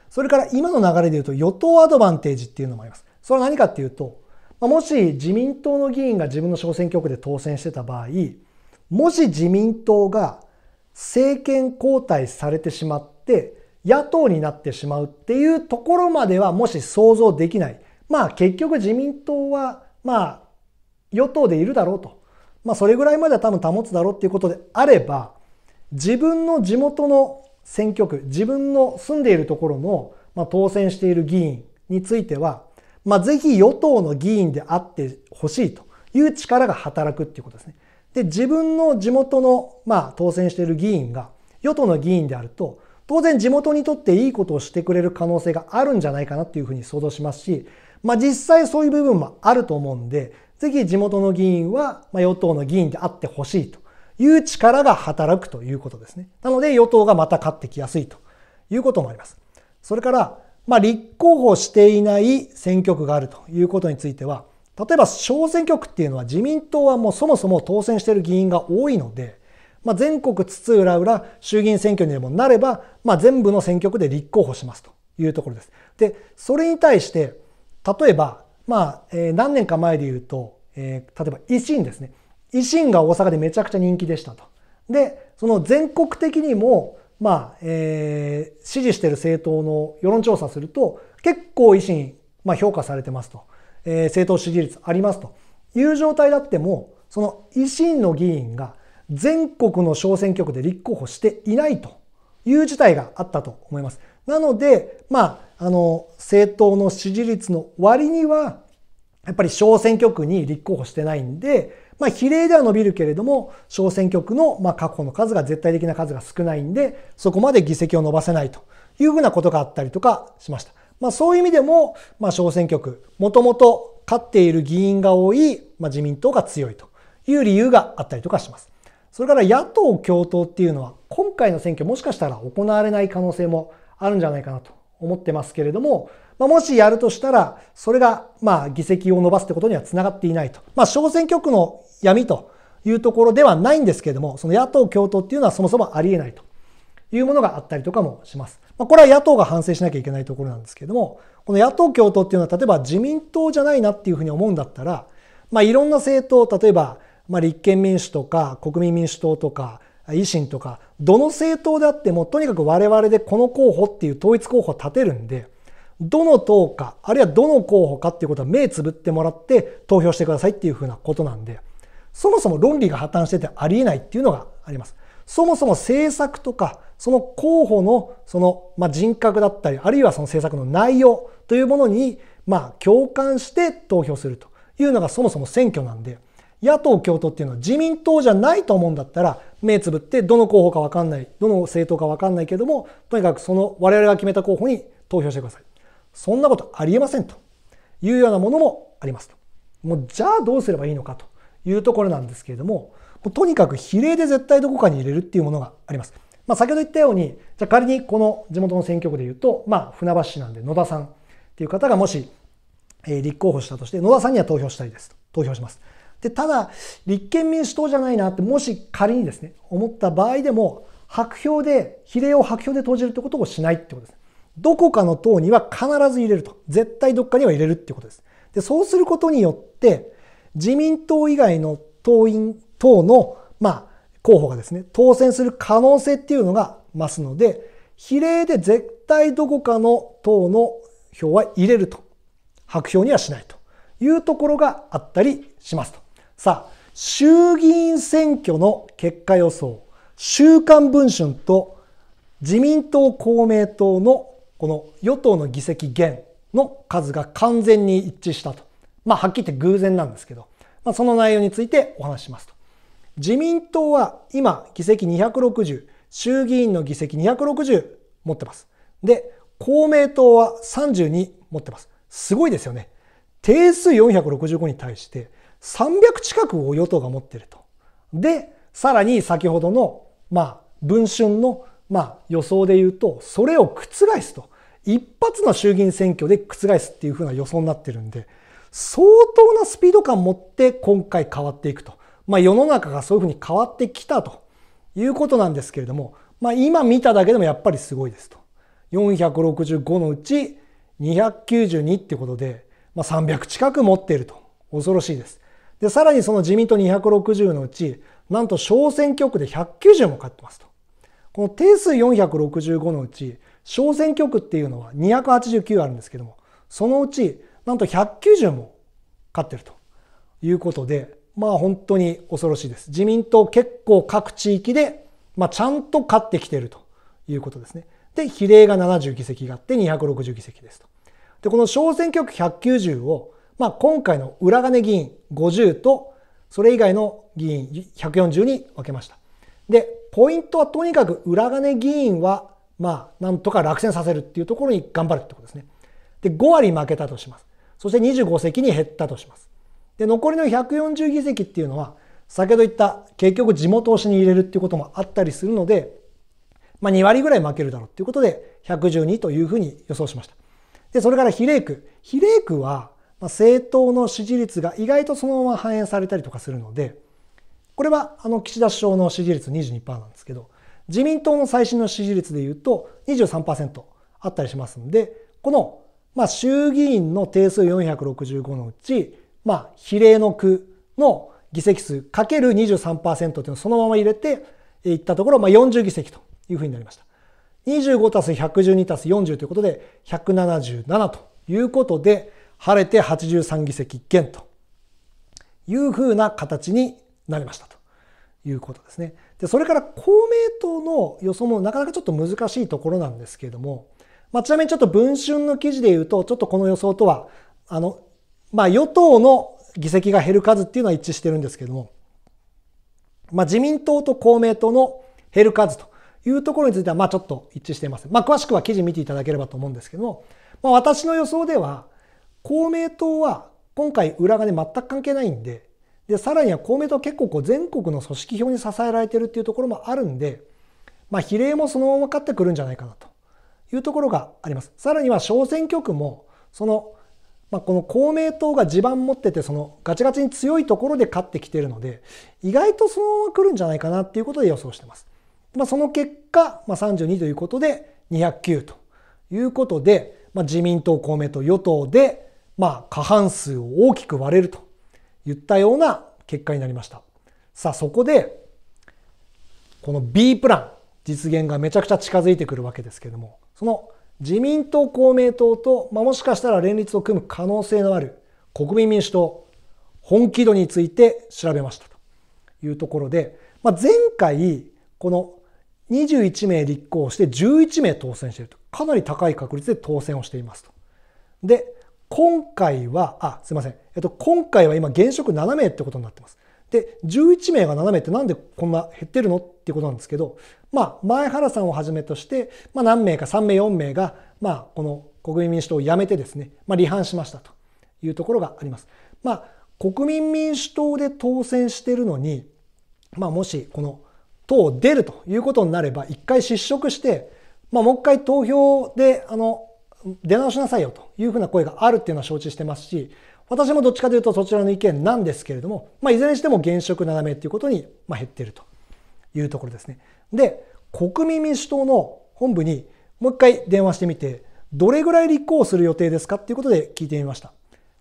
[SPEAKER 1] それから今の流れで言うと与党アドバンテージっていうのもあります。それは何かっていうと、もし自民党の議員が自分の小選挙区で当選してた場合、もし自民党が政権交代されてしまって野党になってしまうっていうところまではもし想像できない。まあ結局自民党はまあ与党でいるだろうと。まあそれぐらいまでは多分保つだろうっていうことであれば自分の地元の選挙区、自分の住んでいるところの、まあ、当選している議員については、まあ、ぜひ与党の議員であってほしいという力が働くっていうことですね。で、自分の地元の、まあ、当選している議員が、与党の議員であると、当然地元にとっていいことをしてくれる可能性があるんじゃないかなっていうふうに想像しますし、まあ実際そういう部分もあると思うんで、ぜひ地元の議員は、まあ、与党の議員であってほしいという力が働くということですね。なので与党がまた勝ってきやすいということもあります。それから、まあ立候補していない選挙区があるということについては、例えば小選挙区っていうのは自民党はもうそもそも当選している議員が多いので、まあ、全国津々浦々衆議院選挙にでもなれば、まあ、全部の選挙区で立候補しますというところです。で、それに対して、例えば、まあ、えー、何年か前で言うと、えー、例えば維新ですね。維新が大阪でめちゃくちゃ人気でしたと。で、その全国的にも、まあ、えー、支持している政党の世論調査すると、結構維新、まあ、評価されてますと。えー、政党支持率ありますという状態だってもその維新の議員が全国の小選挙区で立候補していないという事態があったと思います。なので、まあ、あの、政党の支持率の割には、やっぱり小選挙区に立候補してないんで、まあ、比例では伸びるけれども、小選挙区の、まあ、確保の数が絶対的な数が少ないんで、そこまで議席を伸ばせないというふうなことがあったりとかしました。まあ、そういう意味でも、まあ、小選挙区、もともと勝っている議員が多い、まあ、自民党が強いという理由があったりとかします。それから野党共闘っていうのは、今回の選挙もしかしたら行われない可能性もあるんじゃないかなと思ってますけれども、まあ、もしやるとしたら、それが、まあ、議席を伸ばすってことには繋がっていないと。まあ、小選挙区の闇というところではないんですけれども、その野党共闘っていうのはそもそもありえないと。いうものがあったりとかもします。まこれは野党が反省しなきゃいけないところなんですけれども、この野党共闘っていうのは例えば自民党じゃないなっていうふうに思うんだったら、まあ、いろんな政党、例えば、まあ、立憲民主とか国民民主党とか維新とか、どの政党であってもとにかく我々でこの候補っていう統一候補を立てるんで、どの党か、あるいはどの候補かっていうことは目つぶってもらって投票してくださいっていうふうなことなんで、そもそも論理が破綻しててありえないっていうのがあります。そもそも政策とかその候補のその、ま人格だったり、あるいはその政策の内容というものに、ま共感して投票するというのがそもそも選挙なんで、野党共闘っていうのは自民党じゃないと思うんだったら、目つぶってどの候補かわかんない、どの政党かわかんないけども、とにかくその我々が決めた候補に投票してください。そんなことありえませんというようなものもありますと。もうじゃあどうすればいいのかというところなんですけれども、もうとにかく比例で絶対どこかに入れるっていうものがあります。まあ、先ほど言ったように、じゃあ仮にこの地元の選挙区で言うと、まあ、船橋市なんで野田さんっていう方がもし、え立候補したとして、野田さんには投票したいです投票します。で、ただ、立憲民主党じゃないなって、もし仮にですね、思った場合でも、白票で、比例を白票で投じるってことをしないってことです。どこかの党には必ず入れると。絶対どっかには入れるってことです。で、そうすることによって、自民党以外の党員、党の、まあ、候補がですね、当選する可能性っていうのが増すので、比例で絶対どこかの党の票は入れると。白票にはしないというところがあったりしますと。さあ、衆議院選挙の結果予想、週刊文春と自民党公明党のこの与党の議席減の数が完全に一致したと。まあ、はっきり言って偶然なんですけど、まあ、その内容についてお話しますと。自民党は今議席260、衆議院の議席260持ってます。で、公明党は32持ってます。すごいですよね。定数465に対して300近くを与党が持ってると。で、さらに先ほどの、まあ、文春の、まあ、予想で言うと、それを覆すと。一発の衆議院選挙で覆すっていう風な予想になってるんで、相当なスピード感持って今回変わっていくと。まあ、世の中がそういうふうに変わってきたということなんですけれども、まあ、今見ただけでもやっぱりすごいですと。465のうち292ってことで、まあ、300近く持っていると。恐ろしいです。で、さらにその自民党260のうち、なんと小選挙区で190も勝ってますと。この定数465のうち、小選挙区っていうのは289あるんですけども、そのうち、なんと190も勝ってるということで、まあ本当に恐ろしいです。自民党結構各地域で、まあ、ちゃんと勝ってきているということですね。で、比例が70議席があって260議席ですと。で、この小選挙区190を、まあ、今回の裏金議員50とそれ以外の議員140に分けました。で、ポイントはとにかく裏金議員は、まあ、なんとか落選させるっていうところに頑張るってことですね。で、5割負けたとします。そして25席に減ったとします。で、残りの140議席っていうのは、先ほど言った結局地元推しに入れるっていうこともあったりするので、まあ、2割ぐらい負けるだろうということで、112というふうに予想しました。で、それから比例区。比例区は、政党の支持率が意外とそのまま反映されたりとかするので、これはあの岸田首相の支持率22%なんですけど、自民党の最新の支持率で言うと23%あったりしますので、この、まあ、衆議院の定数465のうち、まあ、比例の区の議席数かける23%というのをそのまま入れていったところ、まあ、40議席というふうになりました。25たす112たす40ということで、177ということで、晴れて83議席減というふうな形になりましたということですね。で、それから公明党の予想もなかなかちょっと難しいところなんですけれども、まあ、ちなみにちょっと文春の記事で言うと、ちょっとこの予想とは、あの、まあ、与党の議席が減る数っていうのは一致してるんですけども、まあ、自民党と公明党の減る数というところについては、まあ、ちょっと一致しています。まあ、詳しくは記事見ていただければと思うんですけども、まあ、私の予想では、公明党は今回裏金全く関係ないんで、で、さらには公明党は結構こう全国の組織票に支えられてるっていうところもあるんで、まあ、比例もそのまま勝ってくるんじゃないかなというところがあります。さらには小選挙区も、そのまあ、この公明党が地盤持っててそのガチガチに強いところで勝ってきてるので意外とそのまま来るんじゃないかなっていうことで予想してます。まあ、その結果、まあ、32ということで209ということで、まあ、自民党公明党与党で、まあ、過半数を大きく割れると言ったような結果になりました。さあそこでこの B プラン実現がめちゃくちゃ近づいてくるわけですけどもその自民党、公明党と、まあ、もしかしたら連立を組む可能性のある国民民主党、本気度について調べましたというところで、まあ、前回、この21名立候補して11名当選していると。かなり高い確率で当選をしていますと。で、今回は、あ、すいません。えっと、今回は今現職7名ってことになってます。で、11名が7名ってなんでこんな減ってるのっていうことなんですけど、まあ、前原さんをはじめとして、まあ、何名か3名、4名が、まあ、この国民民主党を辞めてですね、まあ、離反しましたというところがあります。まあ、国民民主党で当選してるのに、まあ、もしこの党を出るということになれば、一回失職して、まあ、もう一回投票で、あの、出直しなさいよというふうな声があるっていうのは承知してますし、私もどっちかというとそちらの意見なんですけれども、まあ、いずれにしても現職7名ということに減っているというところですね。で、国民民主党の本部にもう一回電話してみて、どれぐらい立候補する予定ですかっていうことで聞いてみました。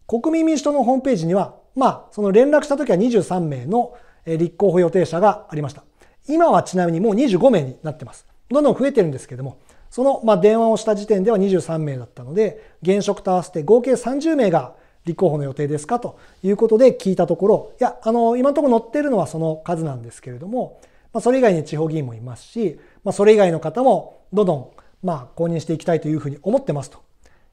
[SPEAKER 1] 国民民主党のホームページには、まあ、その連絡した時は23名の立候補予定者がありました。今はちなみにもう25名になってます。どんどん増えてるんですけども、その、ま電話をした時点では23名だったので、現職と合わせて合計30名が立候補の予定ですかということで聞いたところ、いや、あの、今のところ載ってるのはその数なんですけれども、まあ、それ以外に地方議員もいますし、まあ、それ以外の方もどんどん、まあ、公認していきたいというふうに思ってますと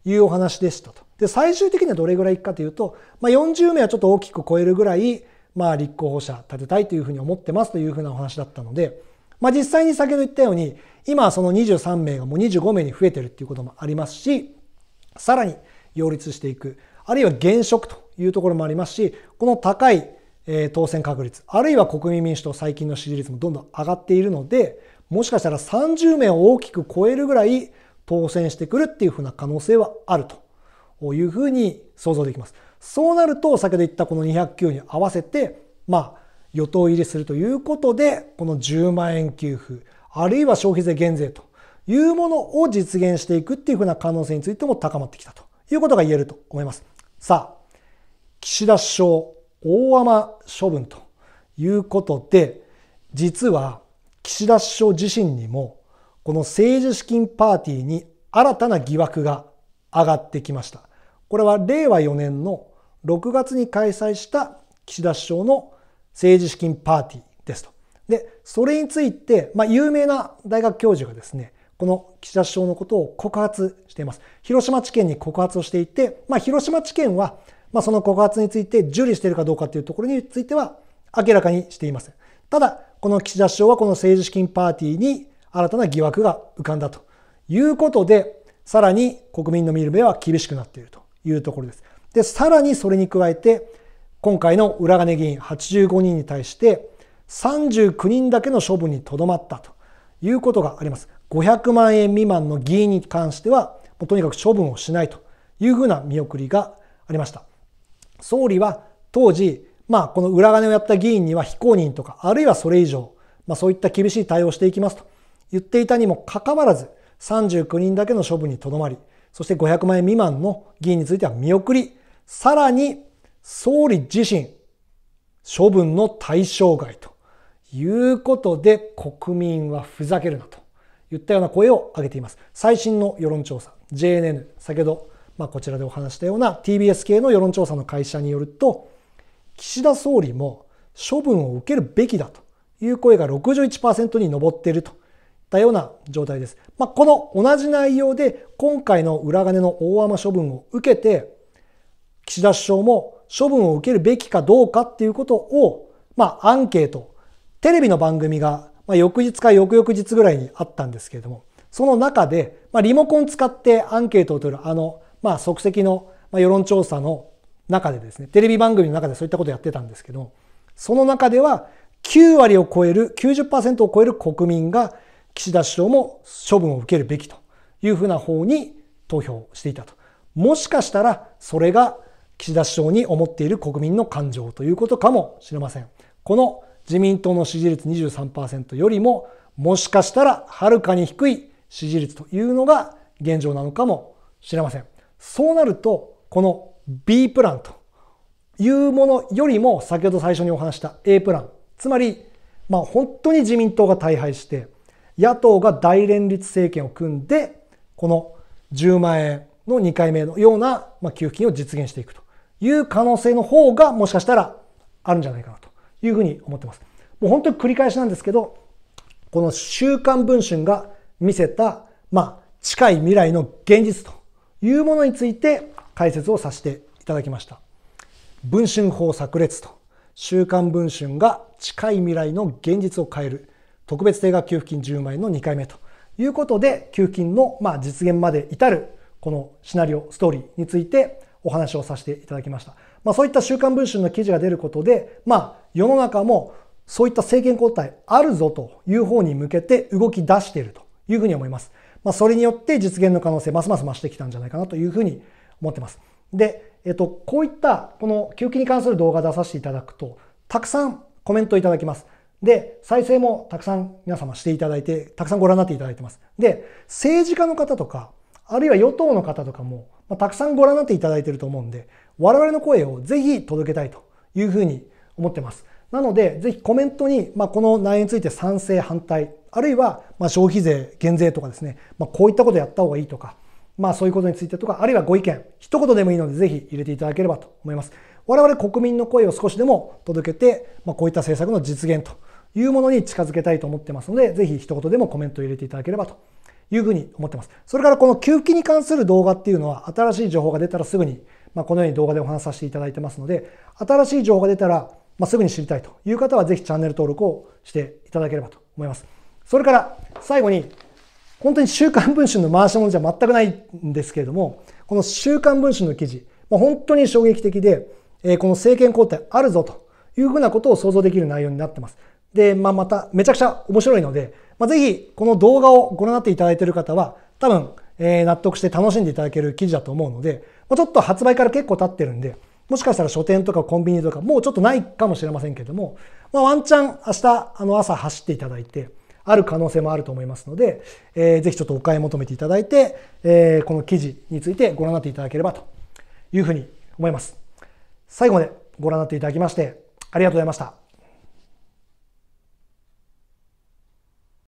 [SPEAKER 1] いうお話でしたと。で、最終的にはどれぐらいいくかというと、まあ、40名はちょっと大きく超えるぐらい、まあ、立候補者立てたいというふうに思ってますというふうなお話だったので、まあ、実際に先ほど言ったように、今その23名がもう25名に増えてるっていうこともありますし、さらに擁立していく。あるいは現職というところもありますし、この高い当選確率、あるいは国民民主党最近の支持率もどんどん上がっているので、もしかしたら30名を大きく超えるぐらい当選してくるっていうふうな可能性はあるというふうに想像できます。そうなると、先ほど言ったこの2 0 9に合わせて、まあ、与党入りするということで、この10万円給付、あるいは消費税減税というものを実現していくっていうふうな可能性についても高まってきたということが言えると思います。さあ、岸田首相、大雨処分ということで、実は岸田首相自身にも、この政治資金パーティーに新たな疑惑が上がってきました。これは令和4年の6月に開催した岸田首相の政治資金パーティーですと。で、それについて、まあ、有名な大学教授がですね、この岸田首相のことを告発しています。広島地検に告発をしていて、まあ、広島地検は、まあ、その告発について受理しているかどうかというところについては明らかにしていません。ただ、この岸田首相はこの政治資金パーティーに新たな疑惑が浮かんだということで、さらに国民の見る目は厳しくなっているというところです。で、さらにそれに加えて、今回の裏金議員85人に対して、39人だけの処分にとどまったということがあります。500万円未満の議員に関しては、もうとにかく処分をしないというふうな見送りがありました。総理は当時、まあ、この裏金をやった議員には非公認とか、あるいはそれ以上、まあ、そういった厳しい対応をしていきますと言っていたにもかかわらず、39人だけの処分にとどまり、そして500万円未満の議員については見送り、さらに総理自身、処分の対象外ということで、国民はふざけるなと。言ったような声を上げています。最新の世論調査、JNN、先ほど、まあ、こちらでお話したような TBS 系の世論調査の会社によると、岸田総理も処分を受けるべきだという声が61%に上っているといったような状態です。まあ、この同じ内容で、今回の裏金の大雨処分を受けて、岸田首相も処分を受けるべきかどうかっていうことを、まあ、アンケート、テレビの番組がまあ、翌日か翌々日ぐらいにあったんですけれども、その中で、まあ、リモコン使ってアンケートを取る、あの、まあ、即席の世論調査の中でですね、テレビ番組の中でそういったことをやってたんですけど、その中では9割を超える、90%を超える国民が岸田首相も処分を受けるべきというふうな方に投票していたと。もしかしたらそれが岸田首相に思っている国民の感情ということかもしれません。この自民党の支持率23%よりももしかしたらはるかに低い支持率というのが現状なのかもしれません。そうなると、この B プランというものよりも先ほど最初にお話した A プラン、つまり、まあ本当に自民党が大敗して、野党が大連立政権を組んで、この10万円の2回目のような給付金を実現していくという可能性の方がもしかしたらあるんじゃないかなと。いうふうに思ってます。もう本当に繰り返しなんですけど、この週刊文春が見せた、まあ、近い未来の現実というものについて解説をさせていただきました。文春法炸裂と、週刊文春が近い未来の現実を変える特別定額給付金10万円の2回目ということで、給付金のま実現まで至るこのシナリオ、ストーリーについてお話をさせていただきました。まあ、そういった週刊文春の記事が出ることで、まあ、世の中もそういった政権交代あるぞという方に向けて動き出しているというふうに思います。まあ、それによって実現の可能性ますます増してきたんじゃないかなというふうに思ってます。で、えっと、こういったこの給付に関する動画出させていただくと、たくさんコメントいただきます。で、再生もたくさん皆様していただいて、たくさんご覧になっていただいてます。で、政治家の方とか、あるいは与党の方とかも、まあ、たくさんご覧になっていただいていると思うんで、我々の声をぜひ届けたいというふうに思ってます。なので、ぜひコメントに、まあ、この内容について賛成、反対、あるいは、ま消費税減税とかですね、まあ、こういったことやった方がいいとか、まあそういうことについてとか、あるいはご意見、一言でもいいので、ぜひ入れていただければと思います。我々国民の声を少しでも届けて、まあ、こういった政策の実現というものに近づけたいと思ってますので、ぜひ一言でもコメントを入れていただければというふうに思ってます。それからこの給付金に関する動画っていうのは、新しい情報が出たらすぐに、まあ、このように動画でお話しさせていただいてますので、新しい情報が出たら、まあ、すぐに知りたいという方はぜひチャンネル登録をしていただければと思います。それから最後に本当に週刊文春の回し物じゃ全くないんですけれども、この週刊文春の記事、まあ、本当に衝撃的で、えこの政権交代あるぞというふうなことを想像できる内容になってます。で、まあ、まためちゃくちゃ面白いので、まあ、ぜひこの動画をご覧になっていただいている方は多分、え納得して楽しんでいただける記事だと思うので、まちょっと発売から結構経ってるんで、もしかしたら書店とかコンビニとか、もうちょっとないかもしれませんけども、まあ、ワンチャン明日、あの、朝走っていただいて、ある可能性もあると思いますので、えー、ぜひちょっとお買い求めていただいて、えー、この記事についてご覧になっていただければというふうに思います。最後までご覧になっていただきまして、ありがとうございました。